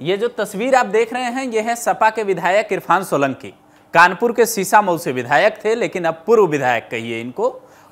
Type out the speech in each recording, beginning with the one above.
ये जो तस्वीर आप देख रहे हैं ये है सपा के विधायक इरफान सोलंकी कानपुर के सीसा मऊ से विधायक थे लेकिन अब पूर्व विधायक कहिए इनको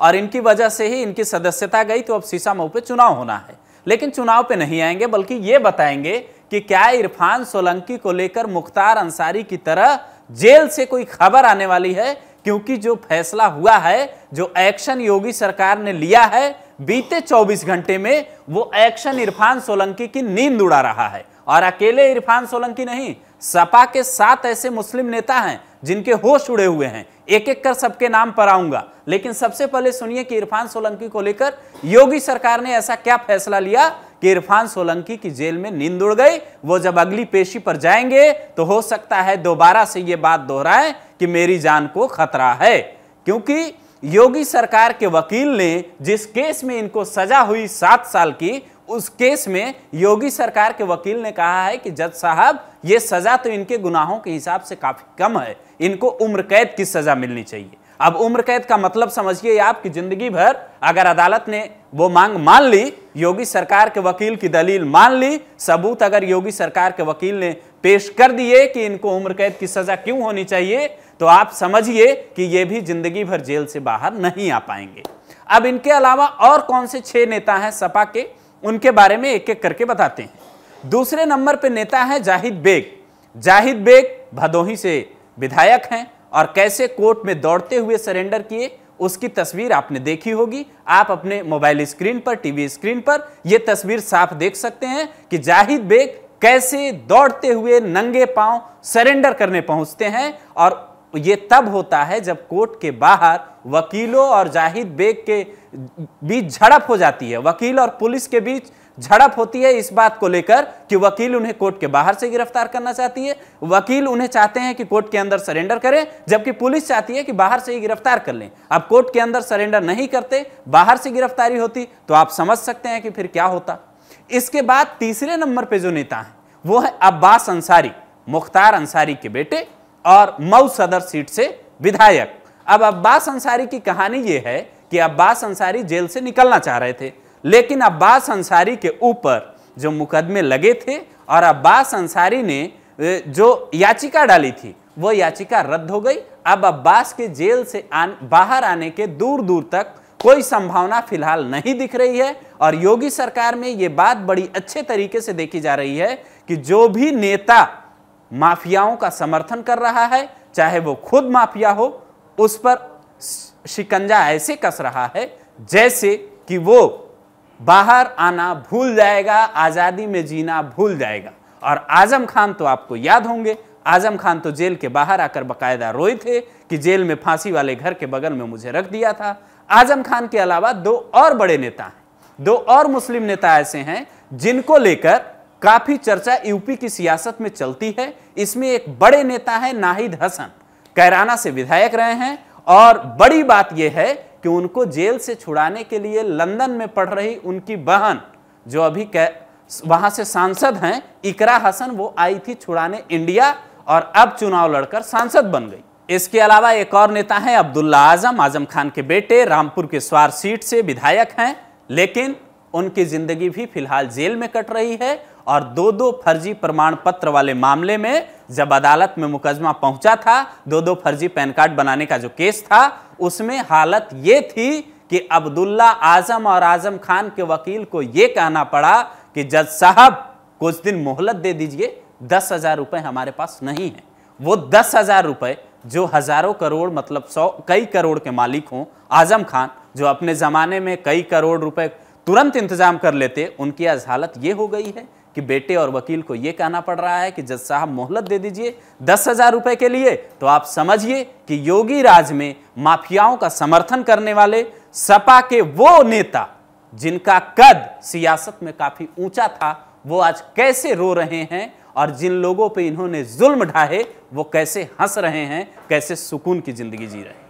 और इनकी वजह से ही इनकी सदस्यता गई तो अब सीसा मऊ पे चुनाव होना है लेकिन चुनाव पे नहीं आएंगे बल्कि ये बताएंगे कि क्या इरफान सोलंकी को लेकर मुख्तार अंसारी की तरह जेल से कोई खबर आने वाली है क्योंकि जो फैसला हुआ है जो एक्शन योगी सरकार ने लिया है बीते 24 घंटे में वो एक्शन इरफान सोलंकी की नींद उड़ा रहा है और अकेले इरफान सोलंकी नहीं सपा के सात ऐसे मुस्लिम नेता हैं जिनके होश उड़े हुए हैं एक एक कर सबके नाम पर आऊंगा लेकिन सबसे पहले सुनिए कि इरफान सोलंकी को लेकर योगी सरकार ने ऐसा क्या फैसला लिया कि इरफान सोलंकी की जेल में नींद उड़ गई वो जब अगली पेशी पर जाएंगे तो हो सकता है दोबारा से ये बात दोहराए कि मेरी जान को खतरा है क्योंकि योगी सरकार के वकील ने जिस केस में इनको सजा हुई सात साल की उस केस में योगी सरकार के वकील ने कहा है कि जज साहब ये सज़ा तो इनके गुनाहों के हिसाब से काफ़ी कम है इनको उम्र कैद की सज़ा मिलनी चाहिए अब उम्र कैद का मतलब समझिए आप कि जिंदगी भर अगर अदालत ने वो मांग मान ली योगी सरकार के वकील की दलील मान ली सबूत अगर योगी सरकार के वकील ने पेश कर दिए कि इनको उम्र कैद की सजा क्यों होनी चाहिए तो आप समझिए कि ये भी जिंदगी भर जेल से बाहर नहीं आ पाएंगे अब इनके अलावा और कौन से छह नेता हैं सपा के उनके बारे में एक एक करके बताते हैं दूसरे नंबर पर नेता है जाहिद बेग जाहिद बेग भदोही से विधायक हैं और कैसे कोर्ट में दौड़ते हुए सरेंडर किए उसकी तस्वीर आपने देखी होगी आप अपने मोबाइल स्क्रीन पर टीवी स्क्रीन पर यह तस्वीर साफ देख सकते हैं कि जाहिद बेग कैसे दौड़ते हुए नंगे पांव सरेंडर करने पहुंचते हैं और ये तब होता है जब कोर्ट के बाहर वकीलों और जाहिद बेग के बीच झड़प हो जाती है वकील और पुलिस के बीच झड़प होती है इस बात को लेकर कि वकील उन्हें कोर्ट के बाहर से गिरफ्तार करना चाहती है वकील उन्हें चाहते हैं कि कोर्ट के अंदर सरेंडर करें जबकि पुलिस चाहती है कि बाहर से ही गिरफ्तार कर लें अब कोर्ट के अंदर सरेंडर नहीं करते बाहर से गिरफ्तारी होती तो आप समझ सकते हैं कि फिर क्या होता इसके बाद तीसरे नंबर पर जो नेता है वो है अब्बास अंसारी मुख्तार अंसारी के बेटे और मऊ सदर सीट से विधायक अब अब्बास अंसारी की कहानी ये है कि अब्बास अंसारी जेल से निकलना चाह रहे थे लेकिन अब्बास अंसारी के ऊपर जो मुकदमे लगे थे और अब्बास अंसारी ने जो याचिका डाली थी वो याचिका रद्द हो गई अब अब्बास के जेल से आन, बाहर आने के दूर दूर तक कोई संभावना फिलहाल नहीं दिख रही है और योगी सरकार में ये बात बड़ी अच्छे तरीके से देखी जा रही है कि जो भी नेता माफियाओं का समर्थन कर रहा है चाहे वो खुद माफिया हो उस पर शिकंजा ऐसे कस रहा है जैसे कि वो बाहर आना भूल जाएगा आज़ादी में जीना भूल जाएगा और आजम खान तो आपको याद होंगे आजम खान तो जेल के बाहर आकर बकायदा रोए थे कि जेल में फांसी वाले घर के बगल में मुझे रख दिया था आजम खान के अलावा दो और बड़े नेता हैं दो और मुस्लिम नेता ऐसे हैं जिनको लेकर काफ़ी चर्चा यूपी की सियासत में चलती है इसमें एक बड़े नेता है नाहिद हसन कैराना से विधायक रहे हैं और बड़ी बात यह है कि उनको जेल से छुड़ाने के लिए लंदन में पढ़ रही उनकी बहन जो अभी वहां से सांसद हैं इकरा हसन वो आई थी छुड़ाने इंडिया और अब चुनाव लड़कर सांसद बन गई इसके अलावा एक और नेता हैं अब्दुल्ला आजम आजम खान के बेटे रामपुर के स्वार सीट से विधायक हैं लेकिन उनकी जिंदगी भी फिलहाल जेल में कट रही है और दो दो फर्जी प्रमाण पत्र वाले मामले में जब अदालत में मुकदमा पहुंचा था दो दो फर्जी पैन कार्ड बनाने का जो केस था उसमें हालत ये थी कि अब्दुल्ला आजम और आजम खान के वकील को यह कहना पड़ा कि जज साहब कुछ दिन मोहलत दे दीजिए दस हजार रुपये हमारे पास नहीं है वो दस हजार रुपये जो हजारों करोड़ मतलब सौ कई करोड़ के मालिक हों आजम खान जो अपने ज़माने में कई करोड़ रुपए तुरंत इंतजाम कर लेते उनकी आज हालत ये हो गई है कि बेटे और वकील को यह कहना पड़ रहा है कि जज साहब मोहलत दे दीजिए दस हजार रुपए के लिए तो आप समझिए कि योगी राज में माफियाओं का समर्थन करने वाले सपा के वो नेता जिनका कद सियासत में काफी ऊंचा था वो आज कैसे रो रहे हैं और जिन लोगों पे इन्होंने जुल्म ढाहे वो कैसे हंस रहे हैं कैसे सुकून की जिंदगी जी रहे हैं